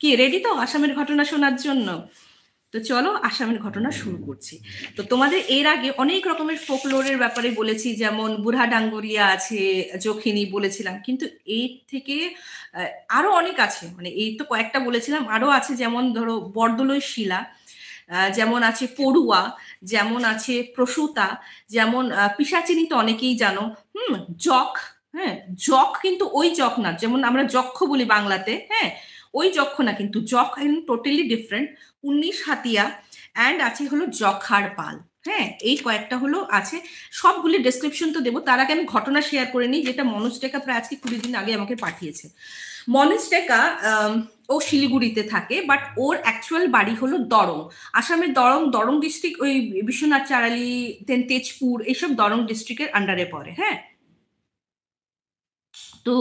কি রেডি তো আসামের ঘটনা শোনার জন্য তো চলো আসামের ঘটনা শুরু করছি তো তোমাদের এর আগে অনেক রকমের ফোকলোরের ব্যাপারে বলেছি যেমন বুড়া ডাঙ্গরিয়া আছে যখিনী বলেছিলাম কিন্তু এর থেকে আরো অনেক আছে মানে এই তো কয়েকটা বলেছিলাম আরো আছে যেমন ধরো বর্দলই শিলা যেমন আছে পড়ুয়া যেমন আছে প্রসূতা যেমন পিসাচিনি তো অনেকেই জানো হুম জক হ্যাঁ জক কিন্তু ওই জক না যেমন আমরা যক্ষ বলি বাংলাতে হ্যাঁ ওই যক্ষ না কিন্তু যক টোটালি ডিফারেন্ট উনিশ হাতিয়া অ্যান্ড আছে হলো যক্ষার পাল হ্যাঁ এই কয়েকটা হলো আছে সবগুলি ডেসক্রিপশন তো দেবো তার আগে আমি ঘটনা শেয়ার করে নিই যেটা মনোজ টেকা প্রায় আজকে কুড়ি দিন আগে আমাকে পাঠিয়েছে মনোজ টেকা ও শিলিগুড়িতে থাকে বাট ওর অ্যাকচুয়াল বাড়ি হলো দরং আসামের দরং দরং ডিস্ট্রিক্ট ওই বিশ্বনাথ চারালি দেন তেজপুর এইসব দরং ডিস্ট্রিক্টের আন্ডারে পড়ে হ্যাঁ তো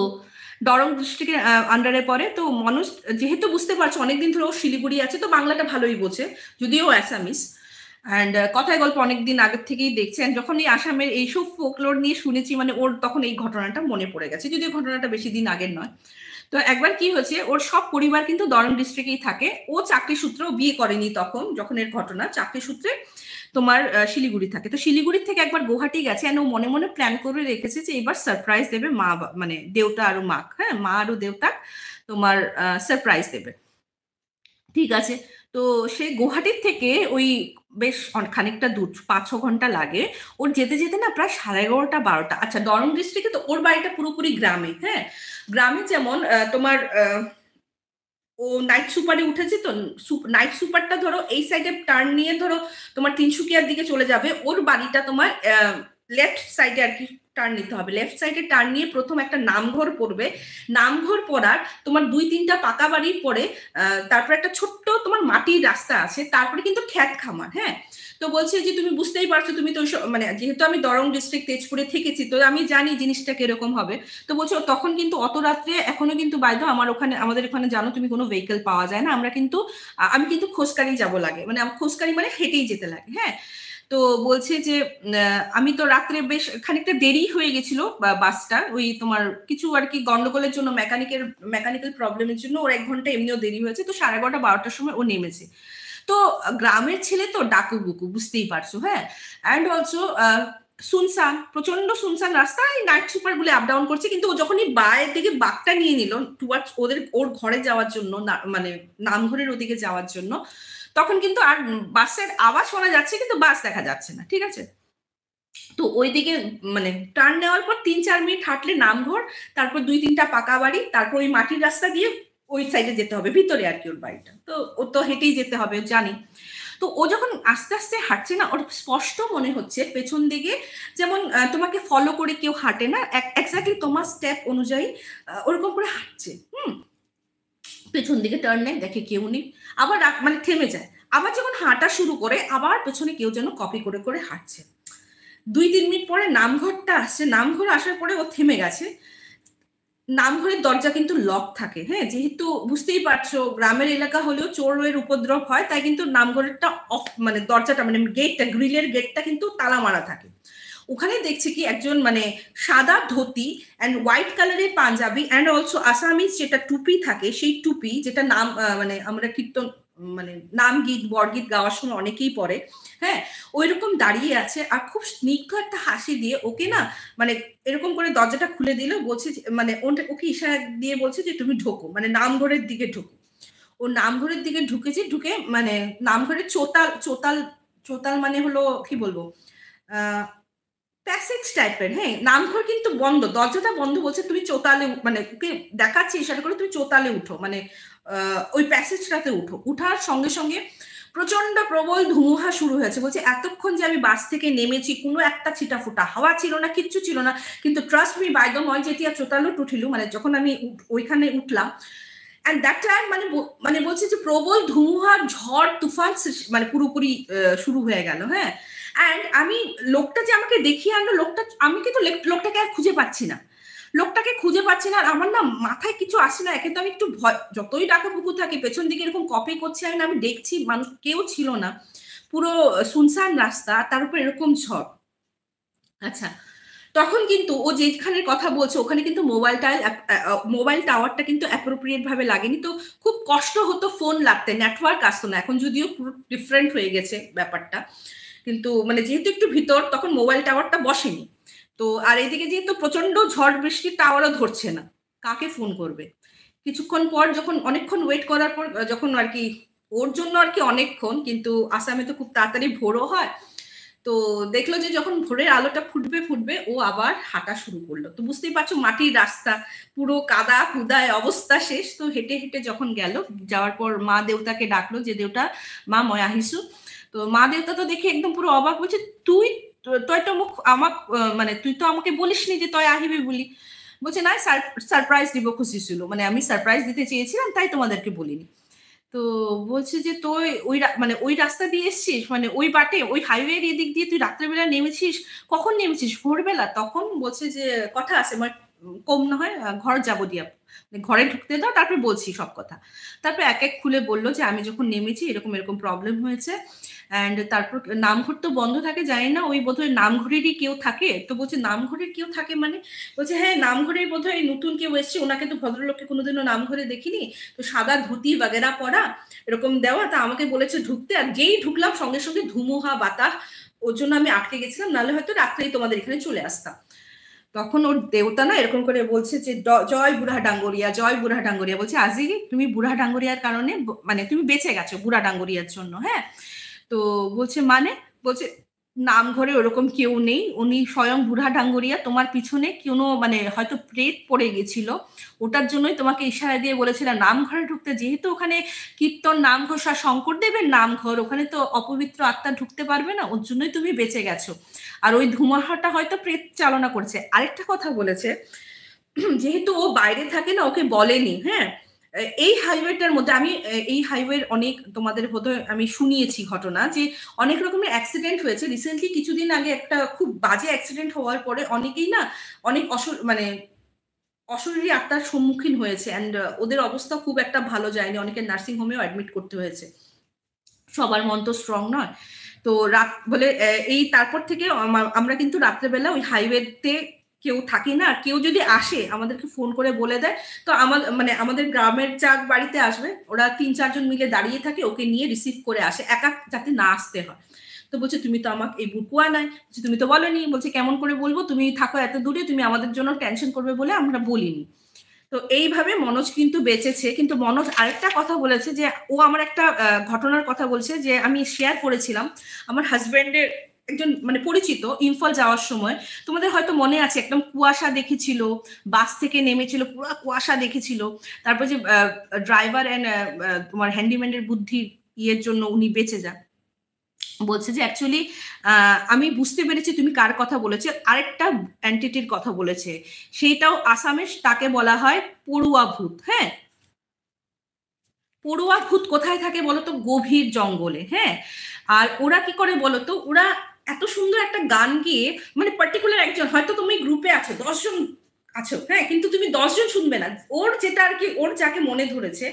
দরং ডিস্ট্রিক্টের আন্ডারে পড়ে তো মানুষ যেহেতু বুঝতে পারছে অনেকদিন ধরে ও শিলিগুড়ি আছে তো বাংলাটা ভালোই বোঝে যদিও অ্যাসামিস অ্যান্ড কথায় গল্প অনেকদিন আগের থেকেই দেখছে অ্যান্ড যখন এই আসামের এইসব ফোকলোর নিয়ে শুনেছি মানে ওর তখন এই ঘটনাটা মনে পড়ে গেছে যদিও ঘটনাটা বেশি দিন আগের নয় তো একবার কি হয়েছে ওর সব পরিবার কিন্তু দরং ডিস্ট্রিক্টেই থাকে ও চাকরি সূত্রেও বিয়ে করেনি তখন যখন এর ঘটনা চাকরি সূত্রে তোমার শিলিগুড়ি থাকে তো শিলিগুড়ির থেকে একবার গুহাটি গেছে অ্যান্ড ও মনে মনে প্ল্যান করে রেখেছে যে এবার সারপ্রাইজ দেবে মা মানে দেউটা আরো মাক হ্যাঁ মা আরও দেউটা তোমার সারপ্রাইজ দেবে ঠিক আছে তো সে গুহাটির থেকে ওই বেশ খানিকটা দূর পাঁচ ছ ঘন্টা লাগে ওর যেতে যেতে না প্রায় সাড়ে এগারোটা বারোটা আচ্ছা দরং ডিস্ট্রিক্টে তো ওর বাড়িটা পুরোপুরি গ্রামে হ্যাঁ গ্রামে যেমন তোমার আহ ও নাইট সুপারে উঠেছে তো নাইট সুপারটা ধরো এই সাইডে টার্ন নিয়ে ধরো তোমার তিনশুকিয়ার দিকে চলে যাবে ওর বাড়িটা তোমার লেফট সাইডে আর কি টার্ন নিতে হবে লেফট সাইডে টার্ন নিয়ে প্রথম একটা নামঘর পড়বে নামঘর পড়ার তোমার দুই তিনটা পাকা বাড়ি পরে তারপর একটা ছোট্ট তোমার মাটির রাস্তা আছে তারপরে কিন্তু খ্যাত খামার হ্যাঁ তো বলছে যে তুমি বুঝতেই পারছো তুমি তো মানে যেহেতু আমি দরং ডিস্ট্রিক্ট তেজপুরে থেকেছি তো আমি জানি জিনিসটা কিরকম হবে তো বলছো তখন কিন্তু অত রাত্রে এখনো কিন্তু বাইদ আমার ওখানে আমাদের ওখানে জানো তুমি কোনো ভেহিকেল পাওয়া যায় না আমরা কিন্তু আমি কিন্তু খোঁজকারি যাব লাগে মানে খোঁজকারি মানে হেঁটেই যেতে লাগে হ্যাঁ তো বলছে যে আমি তো রাত্রে বেশ খানিকটা দেরি হয়ে গেছিল বাসটা ওই তোমার কিছু আর কি গন্ডগোলের জন্য মেকানিকের মেকানিক্যাল প্রবলেমের জন্য ওর এক ঘন্টা এমনিও দেরি হয়েছে তো সাড়ে এগারোটা বারোটার সময় ও নেমেছে তো গ্রামের ছেলে তো ডাকুবুকু বুঝতেই পারছো হ্যাঁ অ্যান্ড অলসো সুনসান প্রচন্ড সুনসান রাস্তা এই নাইট সুপার গুলো আপ ডাউন করছে কিন্তু ও যখনই বায়ের দিকে বাঘটা নিয়ে নিল টুয়ার্ডস ওদের ওর ঘরে যাওয়ার জন্য মানে নামঘরের ওদিকে যাওয়ার জন্য তখন কিন্তু আর বাসের আওয়াজ শোনা যাচ্ছে কিন্তু বাস দেখা যাচ্ছে না ঠিক আছে তো ওইদিকে মানে টার্ন নেওয়ার পর তিন চার মিনিট হাঁটলে নামঘর তারপর দুই তিনটা পাকা বাড়ি তারপর ওই মাটির রাস্তা দিয়ে ওই সাইডে যেতে হবে ভিতরে আর কি ওর বাড়িটা তো ও তো হেঁটেই যেতে হবে জানি তো ও যখন আস্তে আস্তে হাঁটছে না ওর স্পষ্ট মনে হচ্ছে পেছন দিকে যেমন তোমাকে ফলো করে কেউ হাঁটে না এক্স্যাক্টলি তোমার স্টেপ অনুযায়ী ওরকম করে হাঁটছে হুম পেছন দিকে টার্ন নেয় দেখে কেউ নেই আবার মানে থেমে যায় আবার যখন হাঁটা শুরু করে আবার পেছনে কেউ যেন কপি করে করে হাঁটছে দুই তিন মিনিট পরে নামঘরটা আসছে নামঘর আসার পরে ও থেমে গেছে নামঘরের দরজা কিন্তু লক থাকে হ্যাঁ যেহেতু বুঝতেই পারছো গ্রামের এলাকা হলেও চোরের উপদ্রব হয় তাই কিন্তু নামঘরেরটা অফ মানে দরজাটা মানে গেটটা গ্রিলের গেটটা কিন্তু তালা মারা থাকে ওখানে দেখছি কি একজন মানে সাদা ধুতি অ্যান্ড হোয়াইট কালারের পাঞ্জাবি অ্যান্ড অলসো আসামিজ যেটা টুপি থাকে সেই টুপি যেটা নাম মানে আমরা কীর্তন মানে নাম গীত বরগীত গাওয়ার সময় অনেকেই পড়ে হ্যাঁ ওই রকম দাঁড়িয়ে আছে আর খুব স্নিগ্ধ একটা হাসি দিয়ে ওকে না মানে এরকম করে দরজাটা খুলে দিল বলছে মানে ওকে ইশারা দিয়ে বলছে যে তুমি ঢোকো মানে নামঘরের দিকে ঢোকো ও নামঘরের দিকে ঢুকেছে ঢুকে মানে নামঘরের চোতাল চোতাল চোতাল মানে হলো কি বলবো প্যাসেজ টাইপের হ্যাঁ নামঘর কিন্তু বন্ধ দরজাটা বন্ধ বলছে তুমি চোতালে মানে ওকে দেখাচ্ছি ইশারা করে তুমি চোতালে উঠো মানে ওই প্যাসেজটাতে উঠো উঠার সঙ্গে সঙ্গে প্রচন্ড প্রবল ধুমুহা শুরু হয়েছে বলছে এতক্ষণ যে আমি বাস থেকে নেমেছি কোনো একটা ছিটা ফুটা হাওয়া ছিল না কিচ্ছু ছিল না কিন্তু ট্রাস্ট মি বাইদ দ্য ময় যেটি চোতালো টুঠিল মানে যখন আমি ওইখানে উঠলাম অ্যান্ড দ্যাট টাইম মানে মানে বলছে যে প্রবল ধুমুহা ঝড় তুফান মানে পুরোপুরি শুরু হয়ে গেল হ্যাঁ অ্যান্ড আমি লোকটা যে আমাকে দেখিয়ে আনলো লোকটা আমি কিন্তু লোকটাকে আর খুঁজে পাচ্ছি না লোকটাকে খুঁজে পাচ্ছি না আর আমার না মাথায় কিছু আসে না কিন্তু আমি একটু ভয় যতই ডাকা পুকুর থাকি পেছন দিকে এরকম কপি করছি আমি আমি দেখছি মানুষ কেউ ছিল না পুরো সুনসান রাস্তা তার উপর এরকম ঝড় আচ্ছা তখন কিন্তু ও যেখানের কথা বলছে ওখানে কিন্তু মোবাইল টাইল মোবাইল টাওয়ারটা কিন্তু অ্যাপ্রোপ্রিয়েট ভাবে লাগেনি তো খুব কষ্ট হতো ফোন লাগতে নেটওয়ার্ক আসতো না এখন যদিও পুরো ডিফারেন্ট হয়ে গেছে ব্যাপারটা কিন্তু মানে যেহেতু একটু ভিতর তখন মোবাইল টাওয়ারটা বসেনি তো আর এইদিকে যেহেতু প্রচন্ড ঝড় বৃষ্টি টাওয়ারও ধরছে না কাকে ফোন করবে কিছুক্ষণ পর যখন অনেকক্ষণ ওয়েট করার পর যখন আর কি ওর জন্য আর কি অনেকক্ষণ কিন্তু আসামে তো খুব তাড়াতাড়ি ভোরও হয় তো দেখলো যে যখন ভোরের আলোটা ফুটবে ফুটবে ও আবার হাঁটা শুরু করলো তো বুঝতেই পারছো মাটির রাস্তা পুরো কাদা কুদায় অবস্থা শেষ তো হেঁটে হেঁটে যখন গেল যাওয়ার পর মা দেউতাকে ডাকলো যে দেউতা মা ময় হিসু তো মা দেবতা তো দেখে একদম পুরো অবাক বলছে তুই তয় তো মুখ আমাক মানে তুই তো আমাকে বলিসনি যে তয় আহিবি বলি বলছে না সারপ্রাইজ দিব খুশি ছিল মানে আমি সারপ্রাইজ দিতে চেয়েছিলাম তাই তোমাদেরকে বলিনি তো বলছে যে তুই ওই মানে ওই রাস্তা দিয়ে এসছিস মানে ওই বাটে ওই হাইওয়ের এদিক দিয়ে তুই রাত্রেবেলা নেমেছিস কখন নেমেছিস ভোরবেলা তখন বলছে যে কথা আছে মানে কম না হয় ঘর যাবো দিয়ে মানে ঘরে ঢুকতে দাও তারপরে বলছি সব কথা তারপরে এক এক খুলে বললো যে আমি যখন নেমেছি এরকম এরকম প্রবলেম হয়েছে অ্যান্ড তারপর নামঘর তো বন্ধ থাকে জানি না ওই বোধহয় নামঘরেরই কেউ থাকে তো বলছে নামঘরের কেউ থাকে মানে বলছে হ্যাঁ নামঘরেই বোধহয় নতুন কেউ এসছে ওনাকে তো ভদ্রলোককে কোনোদিনও নামঘরে দেখিনি তো সাদা ধুতি বাগেরা পরা এরকম দেওয়া তা আমাকে বলেছে ঢুকতে আর যেই ঢুকলাম সঙ্গে সঙ্গে ধুমুহা বাতাস ওর জন্য আমি আটকে গেছিলাম নাহলে হয়তো রাত্রেই তোমাদের এখানে চলে আসতাম তখন ওর দেউতা না এরকম করে বলছে যে জয় বুড়া ডাঙ্গরিয়া জয় বুড়া ডাঙ্গরিয়া বলছে আজি তুমি বুড়া ডাঙ্গরিয়ার কারণে মানে তুমি বেঁচে গেছো বুড়া ডাঙ্গরিয়ার জন্য হ্যাঁ তো বলছে মানে বলছে নাম ঘরে ওরকম কেউ নেই উনি স্বয়ং বুড়া ডাঙ্গরিয়া তোমার পিছনে কোনো মানে হয়তো প্রেত পড়ে গেছিল ওটার জন্যই তোমাকে ইশারা দিয়ে বলেছিল নাম ঘরে ঢুকতে যেহেতু ওখানে কীর্তন ঘর সা শঙ্কর দেবের নামঘর ওখানে তো অপবিত্র আত্মা ঢুকতে পারবে না ওর জন্যই তুমি বেঁচে গেছো আর ওই ধুমাহাটা হয়তো প্রেত চালনা করছে আরেকটা কথা বলেছে যেহেতু ও বাইরে থাকে না ওকে বলেনি হ্যাঁ এই হাইওয়েটার মধ্যে আমি এই হাইওয়ের অনেক তোমাদের বোধহয় আমি শুনিয়েছি ঘটনা যে অনেক রকমের অ্যাক্সিডেন্ট হয়েছে রিসেন্টলি কিছুদিন আগে একটা খুব বাজে অ্যাক্সিডেন্ট হওয়ার পরে অনেকেই না অনেক অস মানে অশরীরী আত্মার সম্মুখীন হয়েছে অ্যান্ড ওদের অবস্থা খুব একটা ভালো যায়নি অনেকে নার্সিং হোমেও অ্যাডমিট করতে হয়েছে সবার মন তো স্ট্রং নয় তো রাত বলে এই তারপর থেকে আমরা কিন্তু রাত্রেবেলা ওই হাইওয়েতে কেউ থাকি না কেউ যদি আসে আমাদেরকে ফোন করে বলে দেয় তো আমার মানে আমাদের গ্রামের চাক বাড়িতে আসবে ওরা তিন চারজন মিলে দাঁড়িয়ে থাকে ওকে নিয়ে রিসিভ করে আসে একা যাতে না আসতে হয় তো বলছে তুমি তো আমাকে এই বুকুয়া নাই বলছে তুমি তো বলনি বলছে কেমন করে বলবো তুমি থাকো এত দূরে তুমি আমাদের জন্য টেনশন করবে বলে আমরা বলিনি তো এইভাবে মনোজ কিন্তু বেঁচেছে কিন্তু মনোজ আরেকটা কথা বলেছে যে ও আমার একটা ঘটনার কথা বলছে যে আমি শেয়ার করেছিলাম আমার হাজব্যান্ডের একজন মানে পরিচিত ইম্ফল যাওয়ার সময় তোমাদের হয়তো মনে আছে একদম কুয়াশা দেখেছিল বাস থেকে নেমেছিল পুরো কুয়াশা দেখেছিল তারপর যে ড্রাইভার অ্যান্ড তোমার হ্যান্ডিম্যানের বুদ্ধি ইয়ের জন্য উনি বেঁচে যান বলছে যে অ্যাকচুয়ালি আমি বুঝতে পেরেছি তুমি কার কথা বলেছে আরেকটা অ্যান্টিটির কথা বলেছে সেইটাও আসামে তাকে বলা হয় পড়ুয়া ভূত হ্যাঁ পড়ুয়া ভূত কোথায় থাকে বলতো গভীর জঙ্গলে হ্যাঁ আর ওরা কি করে বলতো ওরা এত সুন্দর একটা গান গিয়ে মানে পার্টিকুলার একজন হয়তো তুমি গ্রুপে আছো দশজন আছো হ্যাঁ কিন্তু তুমি দশজন শুনবে না ওর যেটা আর কি ওর যাকে মনে ধরেছে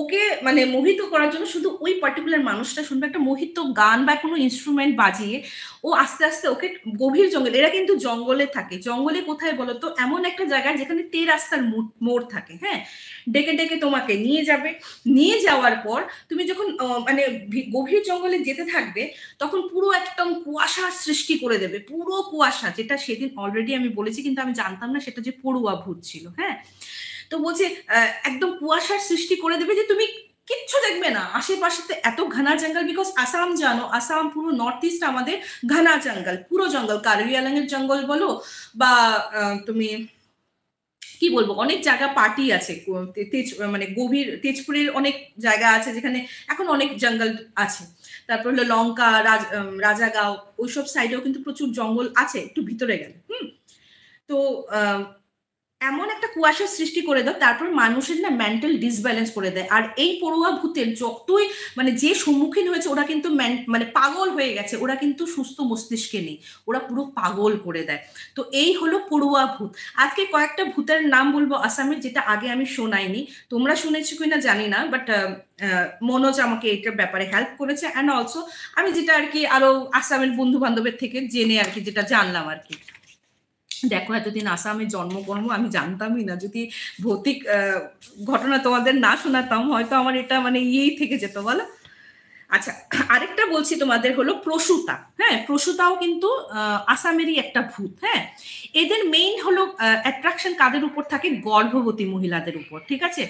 ওকে মানে মোহিত করার জন্য শুধু ওই পার্টিকুলার মানুষটা শুনবে একটা মোহিত গান বা কোনো ইনস্ট্রুমেন্ট বাজিয়ে ও আস্তে আস্তে ওকে গভীর জঙ্গলে এরা কিন্তু জঙ্গলে থাকে জঙ্গলে কোথায় বলো তো এমন একটা জায়গায় যেখানে তে রাস্তার মোড় থাকে হ্যাঁ ডেকে ডেকে তোমাকে নিয়ে যাবে নিয়ে যাওয়ার পর তুমি যখন মানে গভীর জঙ্গলে যেতে থাকবে তখন পুরো একদম কুয়াশা সৃষ্টি করে দেবে পুরো কুয়াশা যেটা সেদিন অলরেডি আমি বলেছি কিন্তু আমি জানতাম না সেটা যে পড়ুয়া ভূত ছিল হ্যাঁ তো বলছে একদম কুয়াশার সৃষ্টি করে দেবে যে তুমি কিচ্ছু দেখবে না আশেপাশে এত ঘানা জঙ্গল বিকজ আসাম জানো আসাম পুরো নর্থ ইস্ট আমাদের ঘানা জঙ্গল পুরো জঙ্গল কার্বি এর জঙ্গল বলো বা তুমি কি বলবো অনেক জায়গা পার্টি আছে তেজ মানে গভীর তেজপুরের অনেক জায়গা আছে যেখানে এখন অনেক জঙ্গল আছে তারপর হলো লঙ্কা রাজাগাঁও ওইসব সাইডেও কিন্তু প্রচুর জঙ্গল আছে একটু ভিতরে গেলে হুম তো এমন একটা কুয়াশার সৃষ্টি করে দাও তারপর মানুষের না মেন্টাল ডিসব্যালেন্স করে দেয় আর এই পড়ুয়া ভূতের যতই মানে যে সম্মুখীন হয়েছে ওরা কিন্তু মানে পাগল হয়ে গেছে ওরা কিন্তু সুস্থ মস্তিষ্কে নেই ওরা পুরো পাগল করে দেয় তো এই হলো পড়ুয়া ভূত আজকে কয়েকটা ভূতের নাম বলবো আসামের যেটা আগে আমি শোনাইনি তোমরা শুনেছো কিনা জানি না বাট মনোজ আমাকে এটার ব্যাপারে হেল্প করেছে অ্যান্ড অলসো আমি যেটা আর কি আরো আসামের বন্ধু বান্ধবের থেকে জেনে আর কি যেটা জানলাম আর কি দেখো এতদিন আসামে জন্মকর্ম আমি জানতামই না যদি ভৌতিক ঘটনা তোমাদের না শোনাতাম হয়তো আমার এটা মানে ইয়েই থেকে যেত বলো আচ্ছা আরেকটা বলছি তোমাদের হলো প্রসূতা হ্যাঁ প্রসূতাও কিন্তু আসামেরই একটা ভূত হ্যাঁ এদের মেইন হলো অ্যাট্রাকশন কাদের উপর থাকে গর্ভবতী মহিলাদের উপর ঠিক আছে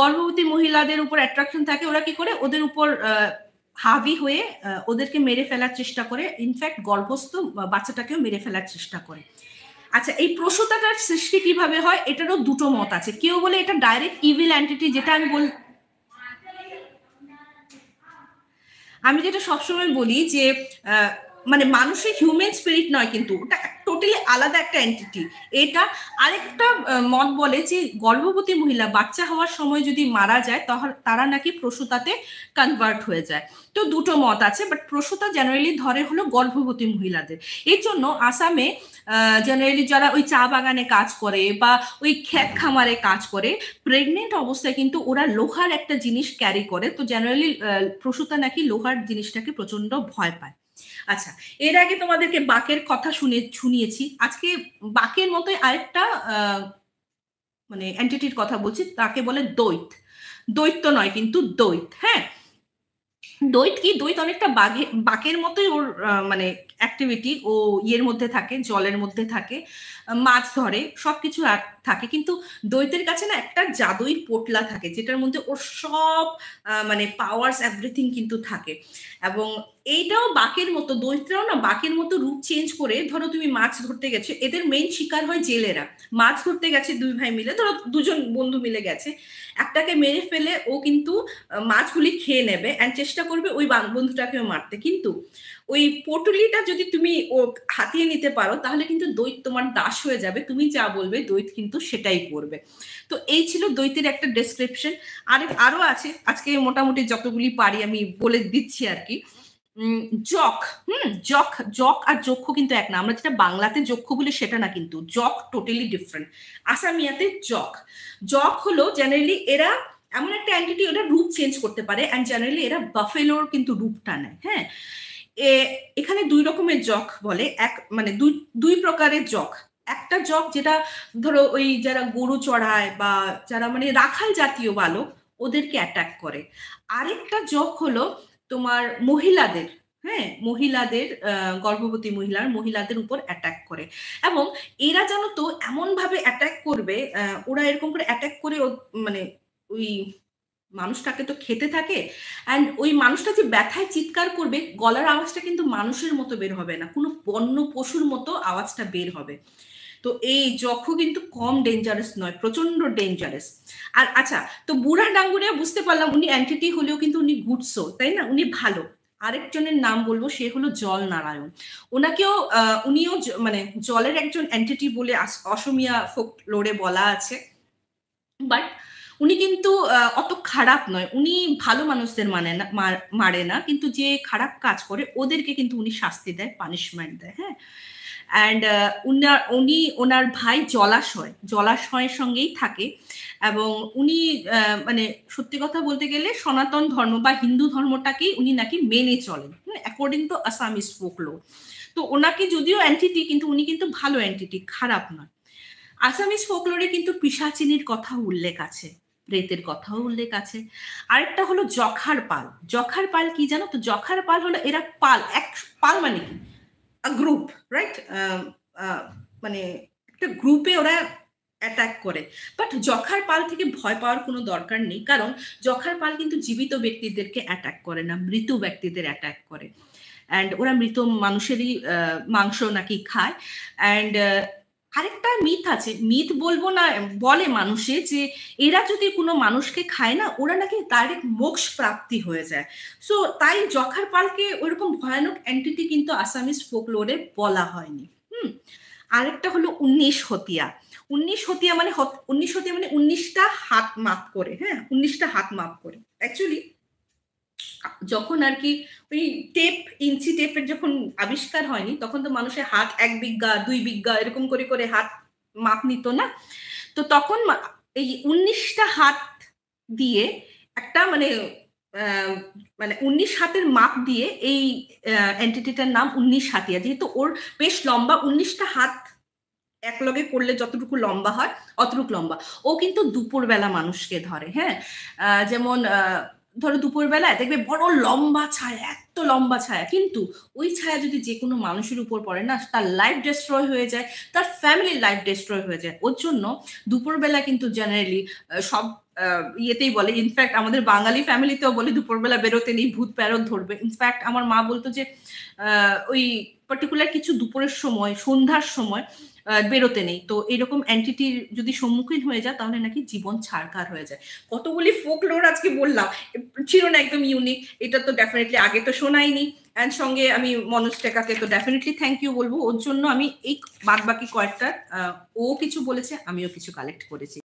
গর্ভবতী মহিলাদের উপর অ্যাট্রাকশন থাকে ওরা কি করে ওদের উপর হাবি হয়ে ওদেরকে মেরে ফেলার চেষ্টা করে ইনফ্যাক্ট গর্ভস্থ বাচ্চাটাকেও মেরে ফেলার চেষ্টা করে আচ্ছা এই প্রসূতাটার সৃষ্টি কিভাবে হয় এটারও দুটো মত আছে কেউ বলে এটা ডাইরেক্ট ইভিল অ্যান্টিটি যেটা আমি বল আমি যেটা সবসময় বলি যে মানে মানুষের হিউম্যান স্পিরিট নয় কিন্তু ওটা টোটালি আলাদা একটা এন্টিটি এটা আরেকটা মত বলে যে গর্ভবতী মহিলা বাচ্চা হওয়ার সময় যদি মারা যায় তখন তারা নাকি প্রসূতাতে কনভার্ট হয়ে যায় তো দুটো মত আছে বাট প্রসূতা জেনারেলি ধরে হলো গর্ভবতী মহিলাদের এর জন্য আসামে জেনারেলি যারা ওই চা বাগানে কাজ করে বা ওই ক্ষেত খামারে কাজ করে প্রেগনেন্ট অবস্থায় কিন্তু ওরা লোহার একটা জিনিস ক্যারি করে তো জেনারেলি প্রসূতা নাকি লোহার জিনিসটাকে প্রচন্ড ভয় পায় আচ্ছা এর আগে তোমাদেরকে বাকের কথা শুনে শুনিয়েছি আজকে বাকের মতোই আরেকটা মানে অ্যান্টিটির কথা বলছি তাকে বলে দৈত দৈত্য নয় কিন্তু দৈত হ্যাঁ দৈত কি দৈত অনেকটা বাঘে বাকের মতোই ওর মানে অ্যাক্টিভিটি ও ইয়ের মধ্যে থাকে জলের মধ্যে থাকে মাছ ধরে সব কিছু থাকে কিন্তু দৈতের কাছে না একটা জাদুই পোটলা থাকে যেটার মধ্যে ওর সব মানে পাওয়ার্স এভরিথিং কিন্তু থাকে এবং এইটাও বাকের মতো দৈত্যরাও না বাকের মতো রূপ চেঞ্জ করে ধরো তুমি মাছ ধরতে গেছো এদের মেইন শিকার হয় জেলেরা মাছ ধরতে গেছে দুই ভাই মিলে ধরো দুজন বন্ধু মিলে গেছে একটাকে মেরে ফেলে ও কিন্তু মাছগুলি খেয়ে নেবে অ্যান্ড চেষ্টা করবে ওই বন্ধুটাকেও মারতে কিন্তু ওই পটুলিটা যদি তুমি ও হাতিয়ে নিতে পারো তাহলে কিন্তু দৈত তোমার দাস হয়ে যাবে তুমি যা বলবে দৈত কিন্তু সেটাই করবে তো এই ছিল দৈতের একটা ডেসক্রিপশন আর আরো আছে আজকে মোটামুটি যতগুলি পারি আমি বলে দিচ্ছি আর কি জক হুম জক জক আর যক্ষ কিন্তু এক না আমরা যেটা বাংলাতে যক্ষ বলি সেটা না কিন্তু জক টোটালি ডিফারেন্ট আসামিয়াতে জক জক হলো জেনারেলি এরা এমন একটা অ্যান্টিটি ওরা রূপ চেঞ্জ করতে পারে অ্যান্ড জেনারেলি এরা বাফেলোর কিন্তু রূপটা নেয় হ্যাঁ এখানে দুই রকমের জক বলে এক মানে দুই দুই প্রকারের জক একটা জক যেটা ধরো ওই যারা গরু চড়ায় বা যারা মানে রাখাল জাতীয় বালক ওদেরকে অ্যাটাক করে আরেকটা জক হলো তোমার মহিলাদের হ্যাঁ মহিলাদের গর্ভবতী মহিলার মহিলাদের উপর অ্যাটাক করে এবং এরা জানো তো এমনভাবে অ্যাটাক করবে ওরা এরকম করে অ্যাটাক করে মানে ওই মানুষটাকে তো খেতে থাকে অ্যান্ড ওই মানুষটা যে ব্যথায় চিৎকার করবে গলার আওয়াজটা কিন্তু মানুষের মতো বের হবে না কোনো বন্য পশুর মতো আওয়াজটা বের হবে তো এই যক্ষ কিন্তু কম ডেঞ্জারাস নয় প্রচন্ড ডেঞ্জারাস আর আচ্ছা তো বুড়া ডাঙ্গুরিয়া বুঝতে পারলাম উনি অ্যান্টিটি হলেও কিন্তু উনি গুডসো তাই না উনি ভালো আরেকজনের নাম বলবো সে হলো জল নারায়ণ ওনাকেও উনিও মানে জলের একজন অ্যান্টিটি বলে অসমিয়া ফোক লোড়ে বলা আছে বাট উনি কিন্তু অত খারাপ নয় উনি ভালো মানুষদের মানে না মারে না কিন্তু যে খারাপ কাজ করে ওদেরকে কিন্তু উনি শাস্তি দেয় পানিশমেন্ট দেয় হ্যাঁ অ্যান্ড উনার উনি ওনার ভাই জলাশয় জলাশয়ের সঙ্গেই থাকে এবং উনি মানে সত্যি কথা বলতে গেলে সনাতন ধর্ম বা হিন্দু ধর্মটাকেই উনি নাকি মেনে চলেন অ্যাকর্ডিং টু ইস ফোকলো তো ওনাকে যদিও অ্যান্টিটি কিন্তু উনি কিন্তু ভালো অ্যান্টিটি খারাপ নয় আসামিস ফোকলোরে কিন্তু পিসাচিনির কথা উল্লেখ আছে প্রেতের কথাও উল্লেখ আছে আরেকটা হলো যখার পাল যখার পাল কি জানো তো যখার পাল হলো এরা পাল এক পাল মানে কি গ্রুপ রাইট মানে একটা গ্রুপে ওরা অ্যাটাক করে বাট যখার পাল থেকে ভয় পাওয়ার কোনো দরকার নেই কারণ যখার পাল কিন্তু জীবিত ব্যক্তিদেরকে অ্যাটাক করে না মৃত ব্যক্তিদের অ্যাটাক করে অ্যান্ড ওরা মৃত মানুষেরই মাংস নাকি খায় অ্যান্ড আরেকটা মিথ আছে মিথ বলবো না বলে মানুষে যে এরা যদি কোনো মানুষকে খায় না ওরা নাকি ডাইরেক্ট মোক্ষ প্রাপ্তি হয়ে যায় সো তাই জখার পালকে ওইরকম ভয়ানক অ্যান্টিটি কিন্তু আসামিস ফোকলোরে বলা হয়নি হুম আরেকটা হলো উনিশ হতিয়া উনিশ হতিয়া মানে উনিশ হতিয়া মানে উনিশটা হাত মাপ করে হ্যাঁ উনিশটা হাত মাপ করে অ্যাকচুয়ালি যখন আর কি ওই টেপ ইঞ্চি টেপের যখন আবিষ্কার হয়নি তখন তো মানুষের হাত এক বিঘা দুই বিঘা এরকম করে করে হাত মাপ নিত না তো তখন এই উনিশটা হাত দিয়ে একটা মানে মানে উনিশ হাতের মাপ দিয়ে এই এন্টিটিটার নাম উনিশ হাতিয়া যেহেতু ওর বেশ লম্বা উনিশটা হাত একলগে করলে যতটুকু লম্বা হয় অতটুকু লম্বা ও কিন্তু দুপুরবেলা মানুষকে ধরে হ্যাঁ যেমন ধরো বেলায় দেখবে বড় লম্বা ছায়া এত লম্বা ছায়া কিন্তু ওই ছায়া যদি যে কোনো মানুষের উপর পড়ে না তার লাইফ ডেস্ট্রয় হয়ে যায় তার ফ্যামিলির লাইফ ডেস্ট্রয় হয়ে যায় ওর জন্য দুপুরবেলা কিন্তু জেনারেলি সব ইয়েতেই বলে ইনফ্যাক্ট আমাদের বাঙালি ফ্যামিলিতেও বলে দুপুরবেলা বেরোতে নেই ভূত প্যারত ধরবে ইনফ্যাক্ট আমার মা বলতো যে ওই পার্টিকুলার কিছু দুপুরের সময় সন্ধ্যার সময় বেরোতে নেই তো এরকম অ্যান্টিটির যদি সম্মুখীন হয়ে যায় তাহলে নাকি জীবন ছাড়কার হয়ে যায় কতগুলি ফোকলোর আজকে বললাম ছিল না একদম ইউনিক এটা তো ডেফিনেটলি আগে তো শোনাইনি অ্যান্ড সঙ্গে আমি মনোজ টেকাকে তো ডেফিনেটলি থ্যাংক ইউ বলবো ওর জন্য আমি এই বাদ বাকি কয়েকটা ও কিছু বলেছে আমিও কিছু কালেক্ট করেছি